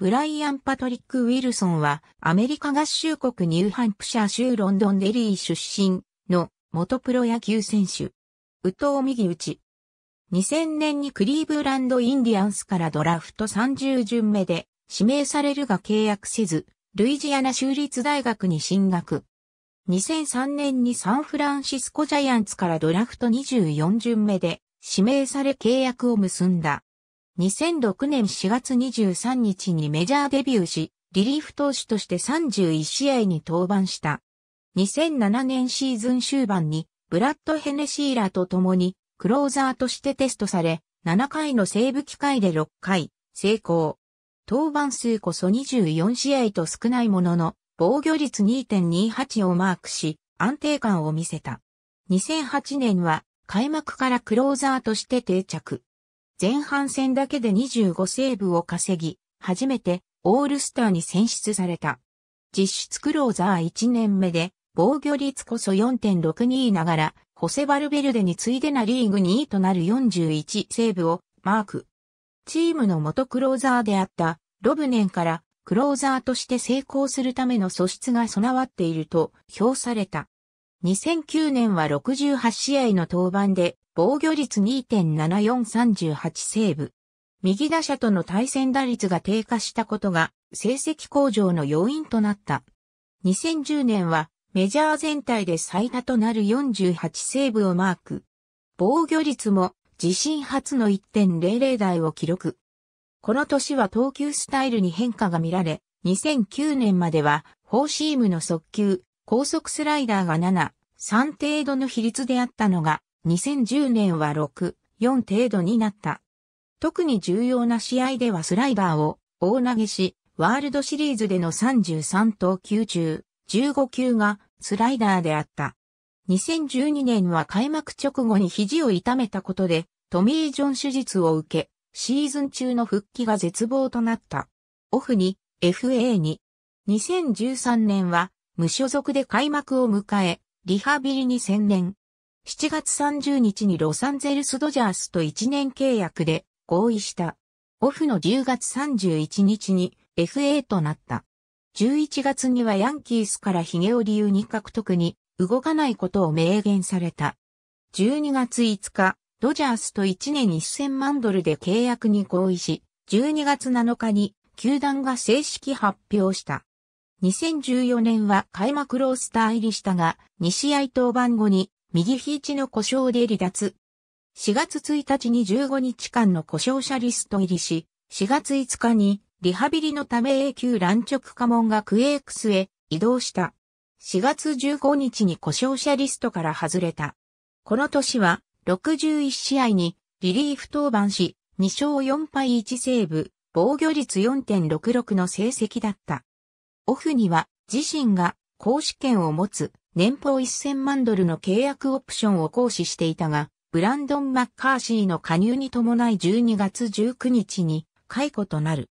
ブライアン・パトリック・ウィルソンは、アメリカ合衆国ニューハンプシャー州ロンドンデリー出身の元プロ野球選手。宇藤右打ち。2000年にクリーブランド・インディアンスからドラフト30巡目で指名されるが契約せず、ルイジアナ州立大学に進学。2003年にサンフランシスコジャイアンツからドラフト24巡目で指名され契約を結んだ。2006年4月23日にメジャーデビューし、リリーフ投手として31試合に登板した。2007年シーズン終盤に、ブラッド・ヘネシーラと共に、クローザーとしてテストされ、7回のセーブ機会で6回、成功。登板数こそ24試合と少ないものの、防御率2.28をマークし、安定感を見せた。2008年は、開幕からクローザーとして定着。前半戦だけで25セーブを稼ぎ、初めてオールスターに選出された。実質クローザー1年目で防御率こそ4.62ながら、ホセ・バルベルデに次いでなリーグ2位となる41セーブをマーク。チームの元クローザーであったロブネンからクローザーとして成功するための素質が備わっていると評された。2009年は68試合の登板で防御率2.7438セーブ。右打者との対戦打率が低下したことが成績向上の要因となった。2010年はメジャー全体で最多となる48セーブをマーク。防御率も自身初の1.00台を記録。この年は投球スタイルに変化が見られ、2009年までは、フォーシームの速球、高速スライダーが7、3程度の比率であったのが、2010年は6、4程度になった。特に重要な試合ではスライダーを大投げし、ワールドシリーズでの33投球中、15球がスライダーであった。2012年は開幕直後に肘を痛めたことで、トミー・ジョン手術を受け、シーズン中の復帰が絶望となった。オフに、FA に。2013年は、無所属で開幕を迎え、リハビリに専念。7月30日にロサンゼルスドジャースと1年契約で合意した。オフの10月31日に FA となった。11月にはヤンキースからヒゲを理由に獲得に動かないことを明言された。12月5日、ドジャースと1年1000万ドルで契約に合意し、12月7日に球団が正式発表した。2014年は開幕ロースター入りしたが、2試合登板後に右肘の故障で離脱。4月1日に15日間の故障者リスト入りし、4月5日にリハビリのため永久乱直家門がクエークスへ移動した。4月15日に故障者リストから外れた。この年は61試合にリリーフ登板し、2勝4敗1セーブ、防御率4.66の成績だった。オフには自身が公使権を持つ年俸1000万ドルの契約オプションを行使していたが、ブランドン・マッカーシーの加入に伴い12月19日に解雇となる。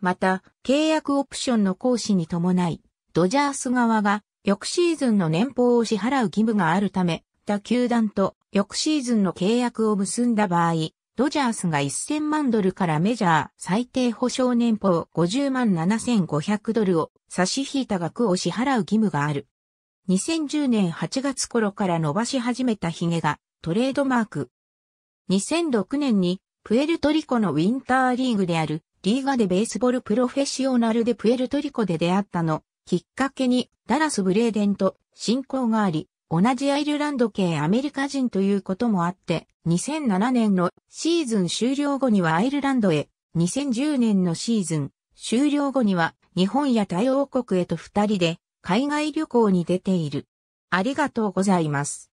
また、契約オプションの行使に伴い、ドジャース側が翌シーズンの年俸を支払う義務があるため、他球団と翌シーズンの契約を結んだ場合、ドジャースが1000万ドルからメジャー最低保証年俸50万7500ドルを差し引いた額を支払う義務がある。2010年8月頃から伸ばし始めたヒゲがトレードマーク。2006年にプエルトリコのウィンターリーグであるリーガでベースボールプロフェッショナルでプエルトリコで出会ったのきっかけにダラス・ブレーデンと親交があり、同じアイルランド系アメリカ人ということもあって、2007年のシーズン終了後にはアイルランドへ、2010年のシーズン終了後には日本やタイ王国へと二人で海外旅行に出ている。ありがとうございます。